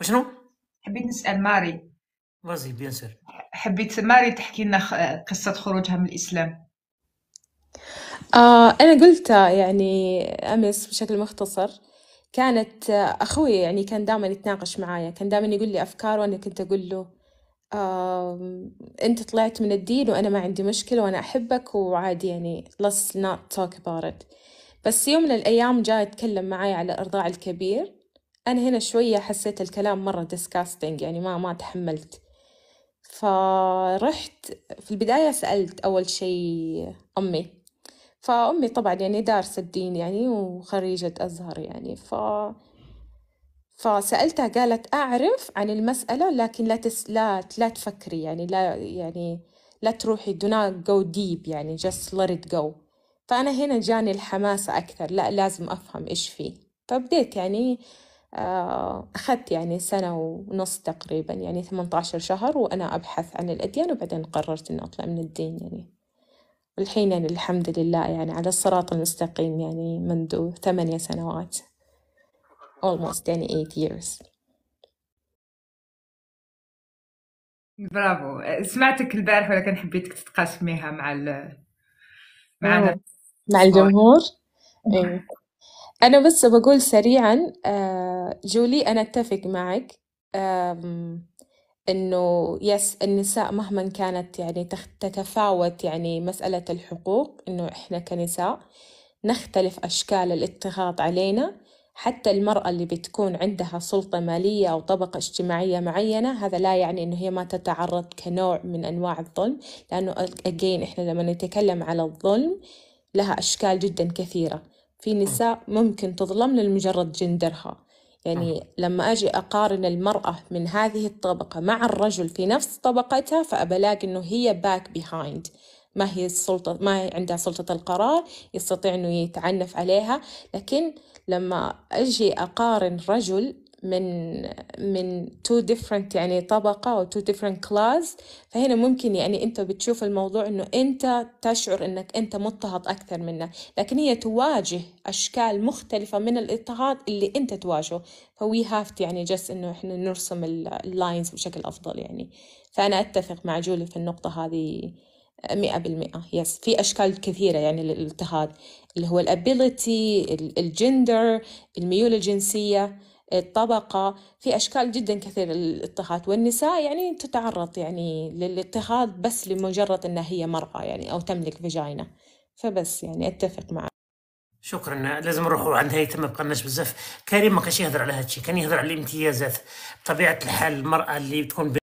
وشنو؟ حبيت نسأل ماري فازي بيان سير حبيت ماري تحكي لنا قصة خروجها من الإسلام آه أنا قلت يعني أمس بشكل مختصر كانت أخوي يعني كان دائما يتناقش معايا كان دائما يقول لي أفكار وأنا كنت أقول له آه أنت طلعت من الدين وأنا ما عندي مشكلة وأنا أحبك وعادي يعني let's not talk about it بس يوم من الأيام جاء يتكلم معايا على الإرضاع الكبير أنا هنا شوية حسيت الكلام مرة disgusting يعني ما ما تحملت فرحت في البداية سألت أول شيء أمي فأمي طبعا يعني دارسة الدين يعني وخريجة أزهر يعني ف فسألتها قالت أعرف عن المسألة لكن لا تس... لا لا تفكري يعني لا يعني لا تروحي دونا جو ديب يعني just let it go فأنا هنا جاني الحماسة أكثر لا لازم أفهم إيش فيه فبديت يعني آه، أخذت يعني سنة ونص تقريبا يعني 18 شهر وأنا أبحث عن الأديان وبعدين قررت أني أطلع من الدين يعني والحين يعني الحمد لله يعني على الصراط المستقيم يعني منذ ثمانية سنوات almost يعني eight years برافو سمعتك البارح ولكن حبيتك تتقاسميها مع ال... مع أيوة. الجمهور أنا بس بقول سريعا آه، جولي أنا أتفق معك إنه يس النساء مهما كانت يعني تخ- تتفاوت يعني مسألة الحقوق إنه إحنا كنساء نختلف أشكال الاضطهاد علينا حتى المرأة اللي بتكون عندها سلطة مالية أو طبقة اجتماعية معينة هذا لا يعني إنه هي ما تتعرض كنوع من أنواع الظلم لأنه أجين إحنا لما نتكلم على الظلم لها أشكال جدا كثيرة في نساء ممكن تظلم لمجرد جندرها يعني لما أجي أقارن المرأة من هذه الطبقة مع الرجل في نفس طبقتها فأبلاقي أنه هي باك بيهايند ما هي السلطة ما هي عندها سلطة القرار يستطيع أنه يتعنف عليها لكن لما أجي أقارن رجل من من تو ديفرنت يعني طبقة أو تو ديفرنت كلاس فهنا ممكن يعني أنت بتشوف الموضوع إنه أنت تشعر إنك أنت مضطهد أكثر منه لكن هي تواجه أشكال مختلفة من الاضطهاد اللي أنت تواجهه فوي هافت يعني جس إنه إحنا نرسم اللاينز بشكل أفضل يعني فأنا أتفق مع جولي في النقطة هذه مئة بالمئة يس في أشكال كثيرة يعني للاضطهاد اللي هو الابيلتي الجندر الميول الجنسية الطبقة في أشكال جدا كثيرة للإضطهاد والنساء يعني تتعرض يعني للاضطهاد بس لمجرد أنها هي مرأة يعني أو تملك فيجاينا فبس يعني أتفق معك شكرا لازم نروحوا عند هي ما بقناش بزاف كريم ما كانش يهضر على هذا الشيء كان يهضر على الامتيازات بطبيعه الحال المراه اللي بتكون